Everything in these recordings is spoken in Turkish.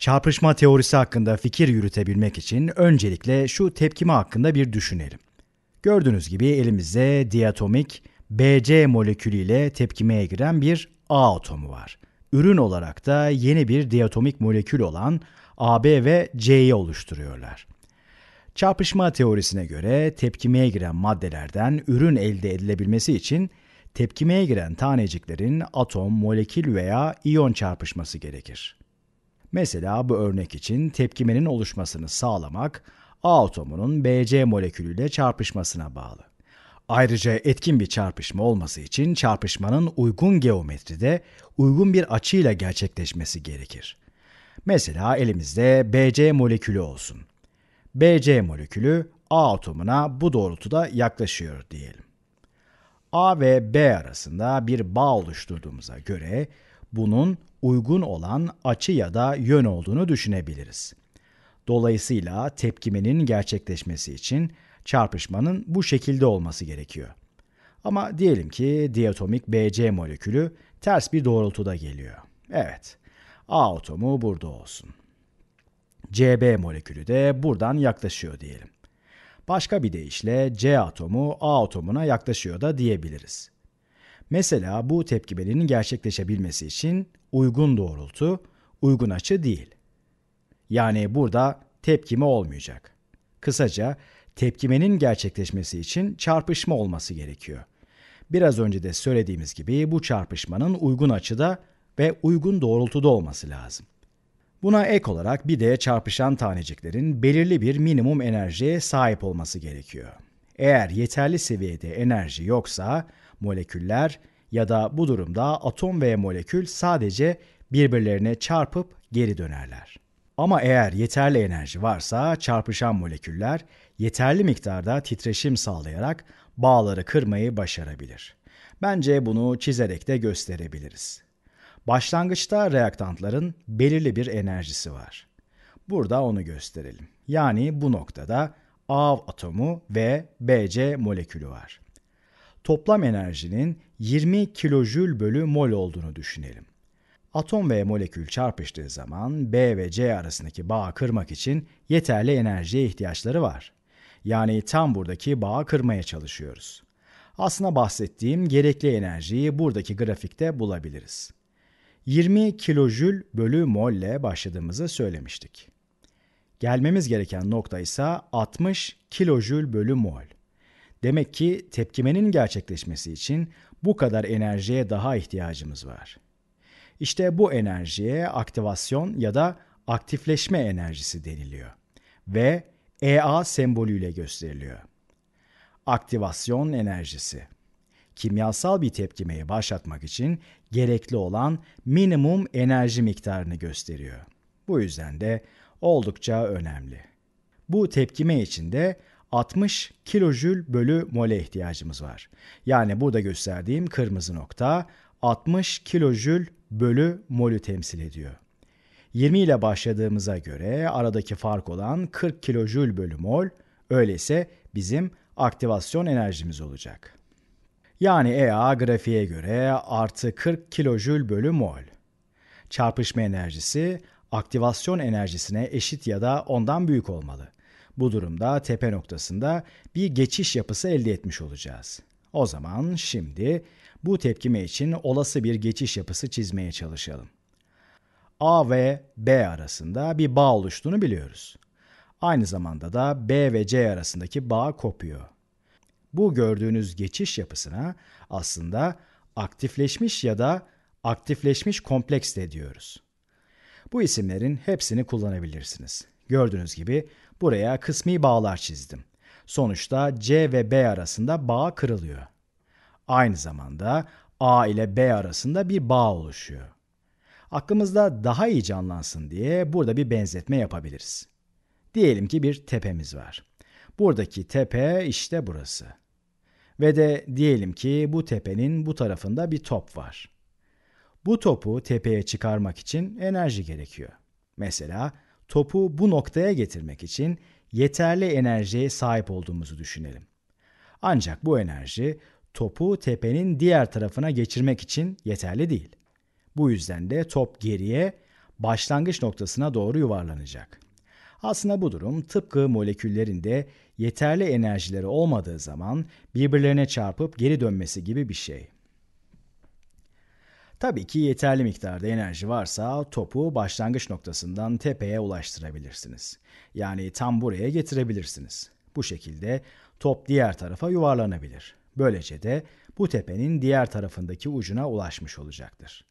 Çarpışma teorisi hakkında fikir yürütebilmek için öncelikle şu tepkime hakkında bir düşünelim. Gördüğünüz gibi elimizde diatomik BC molekülü ile tepkimeye giren bir A atomu var. Ürün olarak da yeni bir diatomik molekül olan AB ve C'yi oluşturuyorlar. Çarpışma teorisine göre tepkimeye giren maddelerden ürün elde edilebilmesi için tepkimeye giren taneciklerin atom, molekül veya iyon çarpışması gerekir. Mesela bu örnek için tepkimenin oluşmasını sağlamak A atomunun BC molekülüyle çarpışmasına bağlı. Ayrıca etkin bir çarpışma olması için çarpışmanın uygun geometride uygun bir açıyla gerçekleşmesi gerekir. Mesela elimizde BC molekülü olsun. BC molekülü A atomuna bu doğrultuda yaklaşıyor diyelim. A ve B arasında bir bağ oluşturduğumuza göre bunun uygun olan açı ya da yön olduğunu düşünebiliriz. Dolayısıyla tepkimenin gerçekleşmesi için çarpışmanın bu şekilde olması gerekiyor. Ama diyelim ki diatomik BC molekülü ters bir doğrultuda geliyor. Evet, A atomu burada olsun. CB molekülü de buradan yaklaşıyor diyelim. Başka bir deyişle C atomu A atomuna yaklaşıyor da diyebiliriz. Mesela bu tepkimenin gerçekleşebilmesi için uygun doğrultu, uygun açı değil. Yani burada tepkime olmayacak. Kısaca tepkimenin gerçekleşmesi için çarpışma olması gerekiyor. Biraz önce de söylediğimiz gibi bu çarpışmanın uygun açıda ve uygun doğrultuda olması lazım. Buna ek olarak bir de çarpışan taneciklerin belirli bir minimum enerjiye sahip olması gerekiyor. Eğer yeterli seviyede enerji yoksa moleküller ya da bu durumda atom ve molekül sadece birbirlerine çarpıp geri dönerler. Ama eğer yeterli enerji varsa çarpışan moleküller yeterli miktarda titreşim sağlayarak bağları kırmayı başarabilir. Bence bunu çizerek de gösterebiliriz. Başlangıçta reaktantların belirli bir enerjisi var. Burada onu gösterelim. Yani bu noktada A atomu ve BC molekülü var toplam enerjinin 20 kilojül bölü mol olduğunu düşünelim. Atom ve molekül çarpıştığı zaman B ve C arasındaki bağı kırmak için yeterli enerjiye ihtiyaçları var. Yani tam buradaki bağı kırmaya çalışıyoruz. Aslında bahsettiğim gerekli enerjiyi buradaki grafikte bulabiliriz. 20 kilojül bölü mol ile başladığımızı söylemiştik. Gelmemiz gereken nokta ise 60 kilojül bölü mol. Demek ki tepkimenin gerçekleşmesi için bu kadar enerjiye daha ihtiyacımız var. İşte bu enerjiye aktivasyon ya da aktifleşme enerjisi deniliyor ve EA sembolüyle gösteriliyor. Aktivasyon enerjisi kimyasal bir tepkimeyi başlatmak için gerekli olan minimum enerji miktarını gösteriyor. Bu yüzden de oldukça önemli. Bu tepkime içinde 60 kilojül bölü mole ihtiyacımız var. Yani burada gösterdiğim kırmızı nokta 60 kilojül bölü molü temsil ediyor. 20 ile başladığımıza göre aradaki fark olan 40 kilojül bölü mol öyleyse bizim aktivasyon enerjimiz olacak. Yani EA grafiğe göre artı 40 kilojül bölü mol. Çarpışma enerjisi aktivasyon enerjisine eşit ya da ondan büyük olmalı. Bu durumda tepe noktasında bir geçiş yapısı elde etmiş olacağız. O zaman şimdi bu tepkime için olası bir geçiş yapısı çizmeye çalışalım. A ve B arasında bir bağ oluştuğunu biliyoruz. Aynı zamanda da B ve C arasındaki bağ kopuyor. Bu gördüğünüz geçiş yapısına aslında aktifleşmiş ya da aktifleşmiş kompleks de diyoruz. Bu isimlerin hepsini kullanabilirsiniz. Gördüğünüz gibi buraya kısmi bağlar çizdim. Sonuçta C ve B arasında bağ kırılıyor. Aynı zamanda A ile B arasında bir bağ oluşuyor. Aklımızda daha iyi canlansın diye burada bir benzetme yapabiliriz. Diyelim ki bir tepemiz var. Buradaki tepe işte burası. Ve de diyelim ki bu tepenin bu tarafında bir top var. Bu topu tepeye çıkarmak için enerji gerekiyor. Mesela topu bu noktaya getirmek için yeterli enerjiye sahip olduğumuzu düşünelim. Ancak bu enerji topu tepenin diğer tarafına geçirmek için yeterli değil. Bu yüzden de top geriye başlangıç noktasına doğru yuvarlanacak. Aslında bu durum tıpkı moleküllerin de yeterli enerjileri olmadığı zaman birbirlerine çarpıp geri dönmesi gibi bir şey. Tabii ki yeterli miktarda enerji varsa topu başlangıç noktasından tepeye ulaştırabilirsiniz. Yani tam buraya getirebilirsiniz. Bu şekilde top diğer tarafa yuvarlanabilir. Böylece de bu tepenin diğer tarafındaki ucuna ulaşmış olacaktır.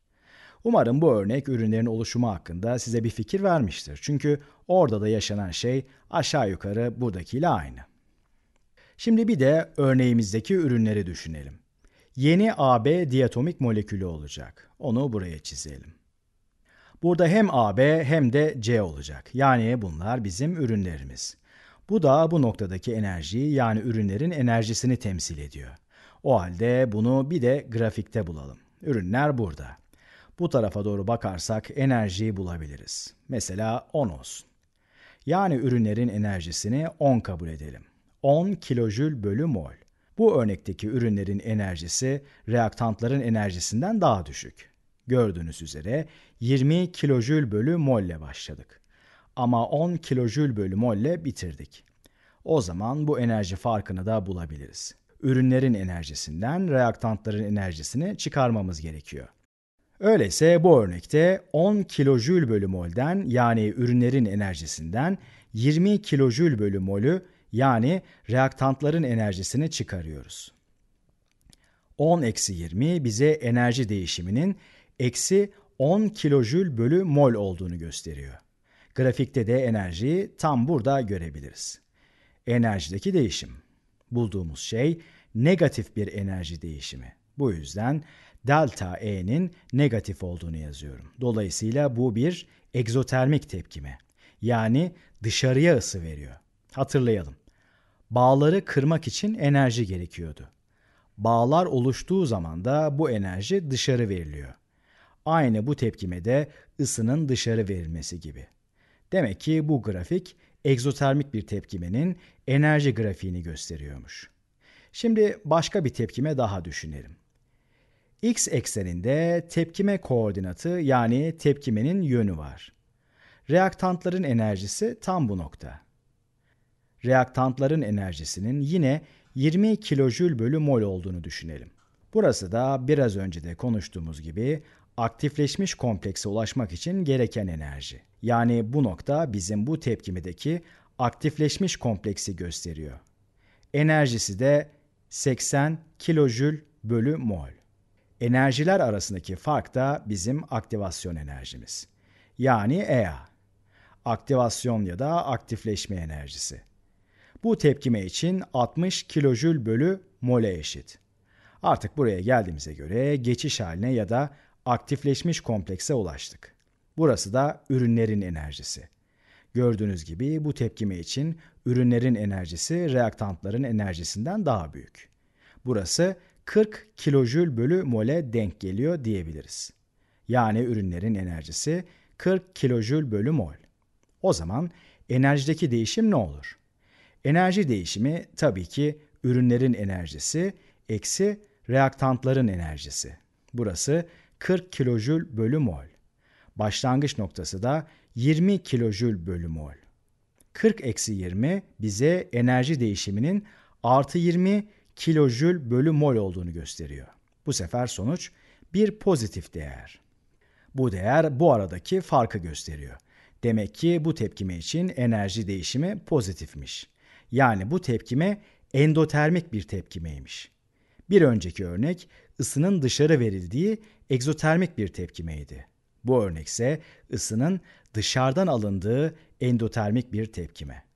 Umarım bu örnek ürünlerin oluşumu hakkında size bir fikir vermiştir. Çünkü orada da yaşanan şey aşağı yukarı buradakiyle aynı. Şimdi bir de örneğimizdeki ürünleri düşünelim. Yeni AB diatomik molekülü olacak. Onu buraya çizelim. Burada hem AB hem de C olacak. Yani bunlar bizim ürünlerimiz. Bu da bu noktadaki enerjiyi yani ürünlerin enerjisini temsil ediyor. O halde bunu bir de grafikte bulalım. Ürünler burada. Bu tarafa doğru bakarsak enerjiyi bulabiliriz. Mesela 10 olsun. Yani ürünlerin enerjisini 10 kabul edelim. 10 kilojül bölü mol. Bu örnekteki ürünlerin enerjisi reaktantların enerjisinden daha düşük. Gördüğünüz üzere 20 kilojül bölü molle başladık. Ama 10 kilojül bölü molle bitirdik. O zaman bu enerji farkını da bulabiliriz. Ürünlerin enerjisinden reaktantların enerjisini çıkarmamız gerekiyor. Öyleyse bu örnekte 10 kilojül bölü molden yani ürünlerin enerjisinden 20 kilojül bölü molü yani reaktantların enerjisini çıkarıyoruz. 10 eksi 20 bize enerji değişiminin eksi 10 kilojül bölü mol olduğunu gösteriyor. Grafikte de enerjiyi tam burada görebiliriz. Enerjideki değişim. Bulduğumuz şey negatif bir enerji değişimi. Bu yüzden delta E'nin negatif olduğunu yazıyorum. Dolayısıyla bu bir egzotermik tepkime. Yani dışarıya ısı veriyor. Hatırlayalım bağları kırmak için enerji gerekiyordu. Bağlar oluştuğu zaman da bu enerji dışarı veriliyor. Aynı bu tepkimede ısının dışarı verilmesi gibi. Demek ki bu grafik egzotermik bir tepkimenin enerji grafiğini gösteriyormuş. Şimdi başka bir tepkime daha düşünelim. X ekseninde tepkime koordinatı yani tepkimenin yönü var. Reaktantların enerjisi tam bu nokta reaktantların enerjisinin yine 20 kilojül bölü mol olduğunu düşünelim. Burası da biraz önce de konuştuğumuz gibi aktifleşmiş komplekse ulaşmak için gereken enerji. Yani bu nokta bizim bu tepkimedeki aktifleşmiş kompleksi gösteriyor. Enerjisi de 80 kilojül bölü mol. Enerjiler arasındaki fark da bizim aktivasyon enerjimiz. Yani EA. Aktivasyon ya da aktifleşme enerjisi. Bu tepkime için 60 kilojül bölü mole eşit. Artık buraya geldiğimize göre geçiş haline ya da aktifleşmiş komplekse ulaştık. Burası da ürünlerin enerjisi. Gördüğünüz gibi bu tepkime için ürünlerin enerjisi reaktantların enerjisinden daha büyük. Burası 40 kilojül bölü mole denk geliyor diyebiliriz. Yani ürünlerin enerjisi 40 kilojül bölü mol. O zaman enerjideki değişim ne olur? Enerji değişimi tabii ki ürünlerin enerjisi eksi reaktantların enerjisi. Burası 40 kilojül bölü mol. Başlangıç noktası da 20 kilojül bölü mol. 40 eksi 20 bize enerji değişiminin artı 20 kilojül bölü mol olduğunu gösteriyor. Bu sefer sonuç bir pozitif değer. Bu değer bu aradaki farkı gösteriyor. Demek ki bu tepkime için enerji değişimi pozitifmiş. Yani bu tepkime endotermik bir tepkimeymiş. Bir önceki örnek ısının dışarı verildiği egzotermik bir tepkimeydi. Bu örnekse ısının dışarıdan alındığı endotermik bir tepkime.